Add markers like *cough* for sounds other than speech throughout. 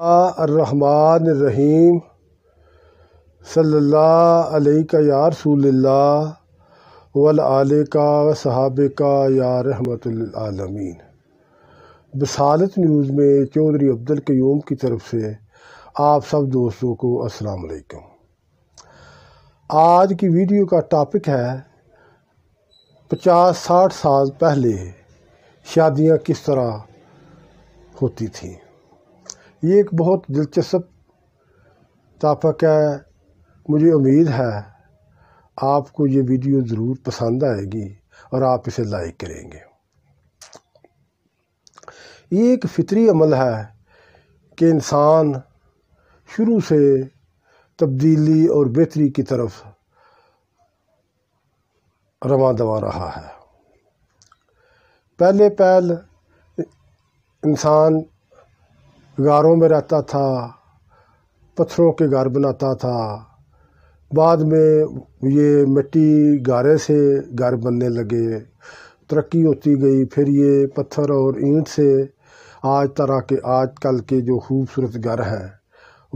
रहमान रहीम सल्ला या रसूल्ला वल का व सहाबिका या रहमतुल्लामीन बसालत न्यूज़ में चौधरी अब्दुल क्यूम की तरफ से आप सब दोस्तों को अस्सलाम वालेकुम आज की वीडियो का टॉपिक है पचास साठ साल पहले शादियां किस तरह होती थीं ये एक बहुत दिलचस्प तापक है मुझे उम्मीद है आपको ये वीडियो ज़रूर पसंद आएगी और आप इसे लाइक करेंगे ये एक फितरी अमल है कि इंसान शुरू से तब्दीली और बेहतरी की तरफ रवा दवा रहा है पहले पहल इंसान गारों में रहता था पत्थरों के घर बनाता था बाद में ये मिट्टी गारे से घर बनने लगे तरक्की होती गई फिर ये पत्थर और ईंट से आज तरह के आज कल के जो खूबसूरत घर हैं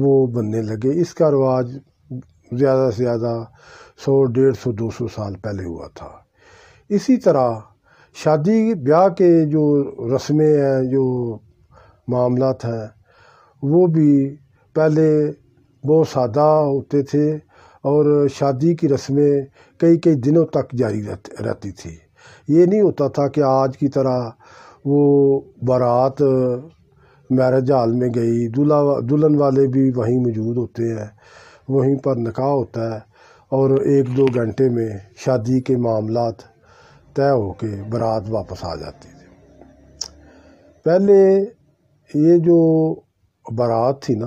वो बनने लगे इसका रिवाज ज़्यादा से ज़्यादा सौ डेढ़ सौ दो सौ साल पहले हुआ था इसी तरह शादी ब्याह के जो रस्में हैं जो मामला हैं वो भी पहले बहुत सादा होते थे और शादी की रस्में कई कई दिनों तक जारी रहती थी ये नहीं होता था कि आज की तरह वो बारात मैरिज हॉल में गई दूल्हा दुल्हन वाले भी वहीं मौजूद होते हैं वहीं पर निकाह होता है और एक दो घंटे में शादी के मामला तय होके बारात वापस आ जाती थी पहले ये जो बारात थी ना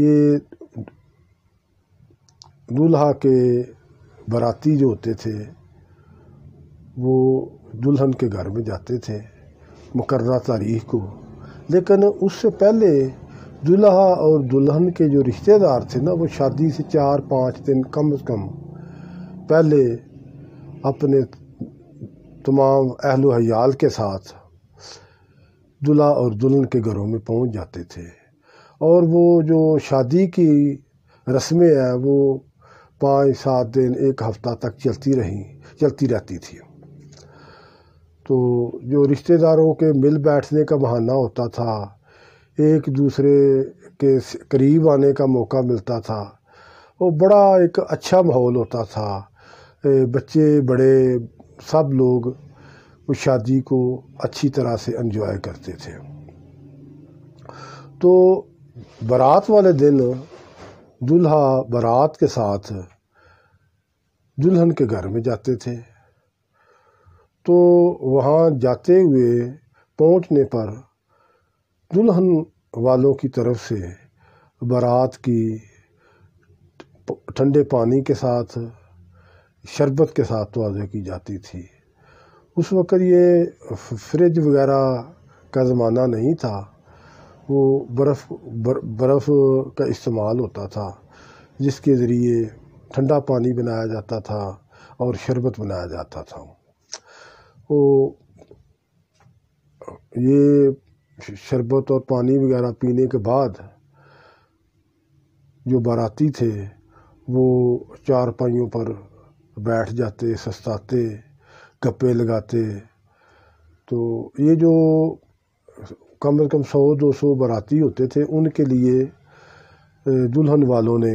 ये दूल्हा के बाराती जो होते थे वो दुल्हन के घर में जाते थे मुकर तारीख को लेकिन उससे पहले दुल्हा और दुल्हन के जो रिश्तेदार थे ना वो शादी से चार पाँच दिन कम से कम पहले अपने तमाम अहल हयाल के साथ दुल्हा और दुल्हन के घरों में पहुंच जाते थे और वो जो शादी की रस्में हैं वो पाँच सात दिन एक हफ्ता तक चलती रही चलती रहती थी तो जो रिश्तेदारों के मिल बैठने का बहाना होता था एक दूसरे के करीब आने का मौका मिलता था वो बड़ा एक अच्छा माहौल होता था बच्चे बड़े सब लोग उस शादी को अच्छी तरह से इन्जॉय करते थे तो बारात वाले दिन दूल्हा बारात के साथ दुल्हन के घर में जाते थे तो वहाँ जाते हुए पहुँचने पर दुल्हन वालों की तरफ से बारात की ठंडे पानी के साथ शरबत के साथ तोज़ की जाती थी उस वक़्त ये फ्रिज वगैरह का ज़माना नहीं था वो बर्फ़ बर्फ़ का इस्तेमाल होता था जिसके ज़रिए ठंडा पानी बनाया जाता था और शरबत बनाया जाता था वो ये शरबत और पानी वगैरह पीने के बाद जो बाराती थे वो चार पाइयों पर बैठ जाते सस्ताते गप्पे लगाते तो ये जो कम से कम सौ दो सौ बाराती होते थे उनके लिए दुल्हन वालों ने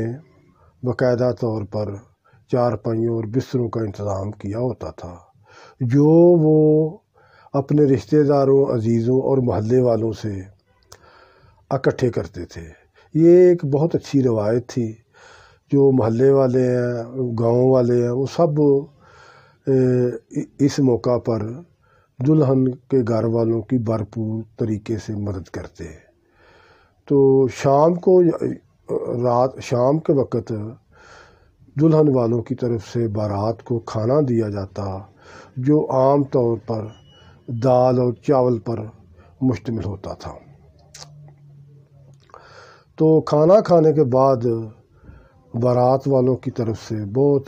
बाकायदा तौर पर चारपाइयों और बिस्तरों का इंतज़ाम किया होता था जो वो अपने रिश्तेदारों अजीज़ों और महल्ले वालों से इकट्ठे करते थे ये एक बहुत अच्छी रवायत थी जो महल्ले वाले हैं गांव वाले हैं वो सब इस मौका पर दुल्हन के घर वालों की भरपूर तरीके से मदद करते हैं तो शाम को रात शाम के वक़्त दुल्हन वालों की तरफ से बारात को खाना दिया जाता जो आम तौर पर दाल और चावल पर मुश्तमिल होता था तो खाना खाने के बाद बारात वालों की तरफ से बहुत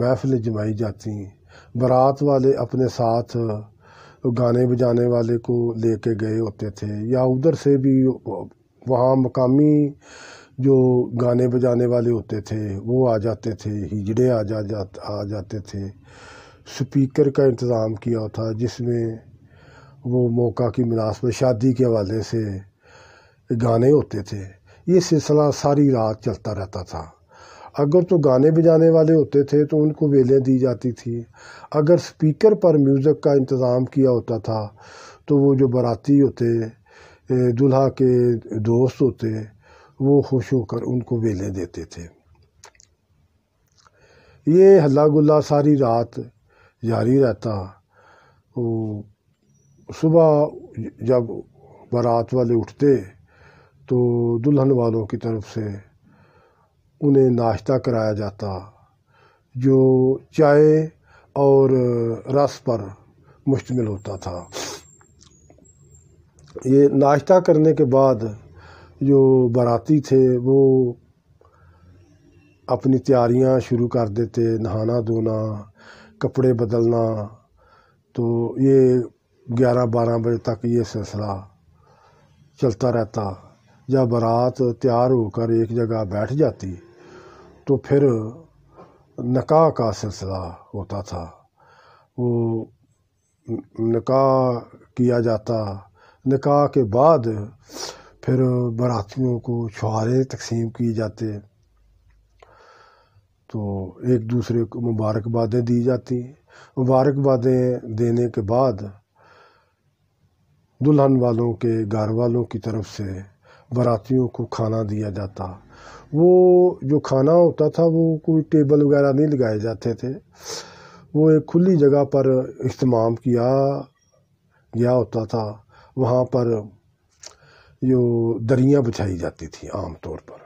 महफ़िलें जमाई जाती बारात वाले अपने साथ गाने बजाने वाले को ले कर गए होते थे या उधर से भी वहाँ मकामी जो गाने बजाने वाले होते थे वो आ जाते थे हिजड़े आ जा, आ जाते थे स्पीकर का इंतज़ाम किया होता जिसमें वो मौका की मुनासब शादी के हवाले से गाने होते थे ये सिलसिला सारी रात चलता रहता था अगर तो गाने बजाने वाले होते थे तो उनको वेलें दी जाती थी अगर स्पीकर पर म्यूज़िक का इंतज़ाम किया होता था तो वो जो बाराती होते दूल्हा के दोस्त होते वो खुश होकर उनको वेलें देते थे ये हल्ला गुल्ला सारी रात जारी रहता वो सुबह जब बारात वाले उठते तो दुल्हन वालों की तरफ से उन्हें नाश्ता कराया जाता जो चाय और रस पर मुश्तमिल होता था ये नाश्ता करने के बाद जो बाराती थे वो अपनी तैयारियां शुरू कर देते नहाना धोना कपड़े बदलना तो ये ग्यारह बारह बजे तक ये सिलसिला चलता रहता जब बारात तैयार होकर एक जगह बैठ जाती तो फिर नका का सिलसिला होता था वो निका किया जाता निका के बाद फिर बारातियों को छुहारे तकसीम किए जाते तो एक दूसरे को मुबारकबादें दी जाती मुबारकबादें देने के बाद दुल्हन वालों के घर वालों की तरफ से बारातियों को खाना दिया जाता वो जो खाना होता था वो कोई टेबल वगैरह नहीं लगाए जाते थे वो एक खुली जगह पर इस्तेमाल किया गया होता था वहाँ पर जो दरियाँ बिछाई जाती थी आम तौर पर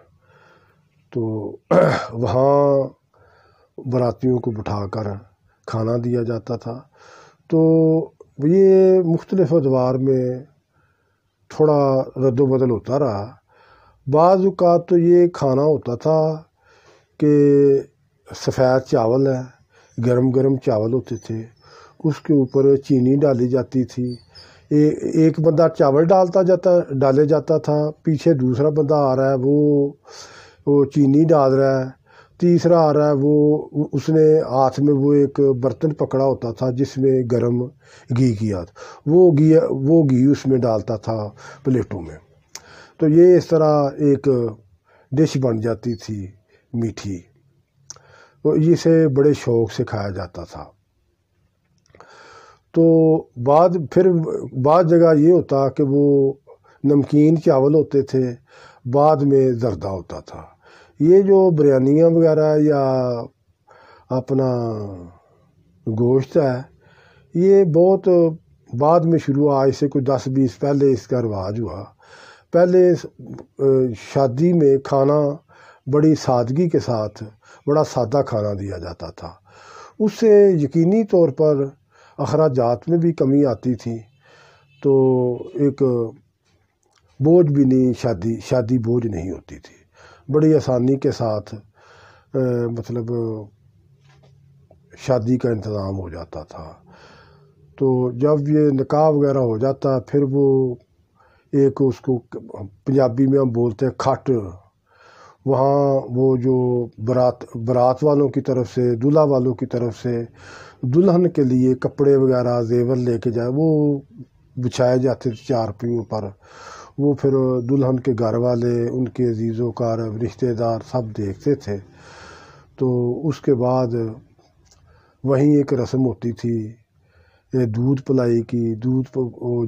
तो *clears throat* वहाँ बरातियों को बिठाकर खाना दिया जाता था तो ये मुख्तलिफ अदवार में थोड़ा रद्दोबदल होता रहा बाज़ात तो ये खाना होता था कि सफ़ेद चावल है गरम गरम चावल होते थे उसके ऊपर चीनी डाली जाती थी ए, एक बंदा चावल डालता जाता डाले जाता था पीछे दूसरा बंदा आ रहा है वो वो चीनी डाल रहा है तीसरा आ रहा है वो उसने हाथ में वो एक बर्तन पकड़ा होता था जिसमें गरम घी किया था वो घी वो घी उसमें डालता था प्लेटों में तो ये इस तरह एक डिश बन जाती थी मीठी तो इसे बड़े शौक़ से खाया जाता था तो बाद फिर बाद जगह ये होता कि वो नमकीन चावल होते थे बाद में जरदा होता था ये जो बिरयानियाँ वगैरह या अपना गोश्त है ये बहुत बाद में शुरू हुआ इसे कुछ दस बीस पहले इसका रिवाज हुआ पहले शादी में खाना बड़ी सादगी के साथ बड़ा सादा खाना दिया जाता था उससे यकीनी तौर पर अखराजात में भी कमी आती थी तो एक बोझ भी नहीं शादी शादी बोझ नहीं होती थी बड़ी आसानी के साथ आ, मतलब शादी का इंतज़ाम हो जाता था तो जब ये निकाह वगैरह हो जाता फिर वो एक उसको पंजाबी में हम बोलते हैं खट वहाँ वो जो बरात बरात वालों की तरफ से दूल्हा वालों की तरफ से दुल्हन के लिए कपड़े वगैरह जेवर लेके जाए वो बिछाए जाते चारपियों पर वो फिर दुल्हन के घर वाले उनके अजीज़ों कार रिश्तेदार सब देखते थे तो उसके बाद वहीं एक रस्म होती थी दूध पलाई की दूध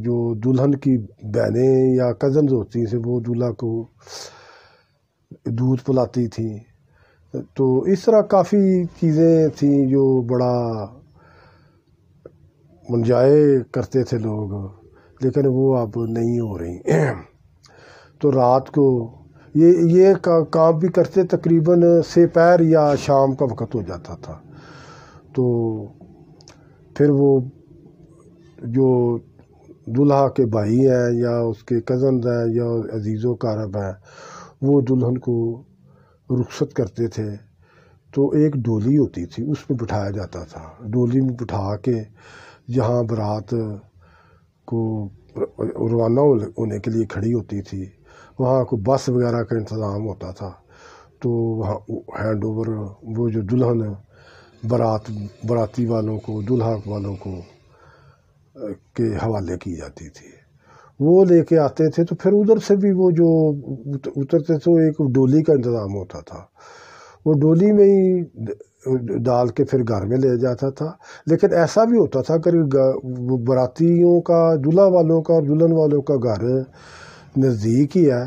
जो दुल्हन की बहनें या कज़न होती थी वो दूल्हा को दूध पिलाती थी तो इस तरह काफ़ी चीज़ें थी जो बड़ा मनजाए करते थे लोग लेकिन वो अब नहीं हो रही तो रात को ये ये का, काम भी करते तकरीबन से पैर या शाम का वक्त हो जाता था तो फिर वो जो दुल्हा के भाई हैं या उसके कज़न हैं या अजीज़ों कारब हैं वो दुल्हन को रुखसत करते थे तो एक डोली होती थी उसमें बिठाया जाता था डोली में बिठा के जहाँ बारात को रवाना होने के लिए खड़ी होती थी वहाँ को बस वगैरह का इंतज़ाम होता था तो वहाँ हैंड ओवर वो जो दुल्हन बारात बाराती वालों को दुल्हा वालों को के हवाले की जाती थी वो लेके आते थे तो फिर उधर से भी वो जो उतरते थे वो तो एक डोली का इंतज़ाम होता था वो डोली में ही डाल के फिर घर में ले जाता था लेकिन ऐसा भी होता था कि बरातियों का दूल्हा वालों का और दुल्हन वालों का घर नज़दीक ही है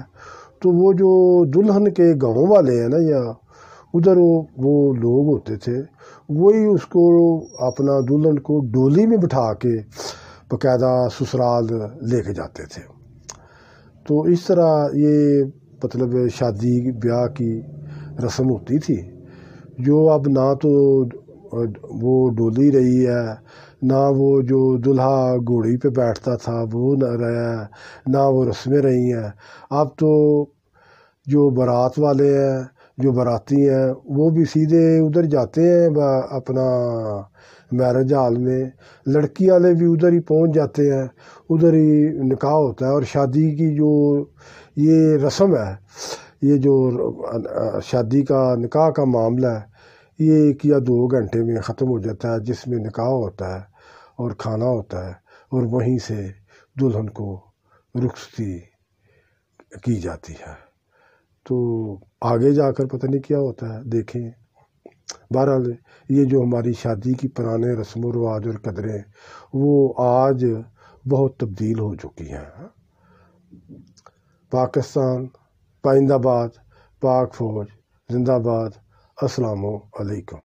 तो वो जो दुल्हन के गांव वाले हैं ना यहाँ उधर वो वो लोग होते थे वही उसको अपना दुल्हन को डोली में बिठा के बाकायदा ससुराल लेके जाते थे तो इस तरह ये मतलब शादी ब्याह की रस्म होती थी जो अब ना तो वो डोली रही है ना वो जो दुल्हा घोड़ी पे बैठता था वो ना रहा है ना वो रस्में रही हैं अब तो जो बारात वाले हैं जो बराती हैं वो भी सीधे उधर जाते हैं अपना मैरिज हाल में लड़की वाले भी उधर ही पहुंच जाते हैं उधर ही निकाह होता है और शादी की जो ये रस्म है ये जो शादी का निकाह का मामला है ये एक या दो घंटे में ख़त्म हो जाता है जिसमें निकाह होता है और खाना होता है और वहीं से दुल्हन को रुखसती की जाती है तो आगे जाकर पता नहीं क्या होता है देखें बहरहाल ये जो हमारी शादी की पुराने रस्म रवाज और कदरें वो आज बहुत तब्दील हो चुकी हैं पाकिस्तान पाइंदाबाद पाक फौज जिंदाबाद असलकम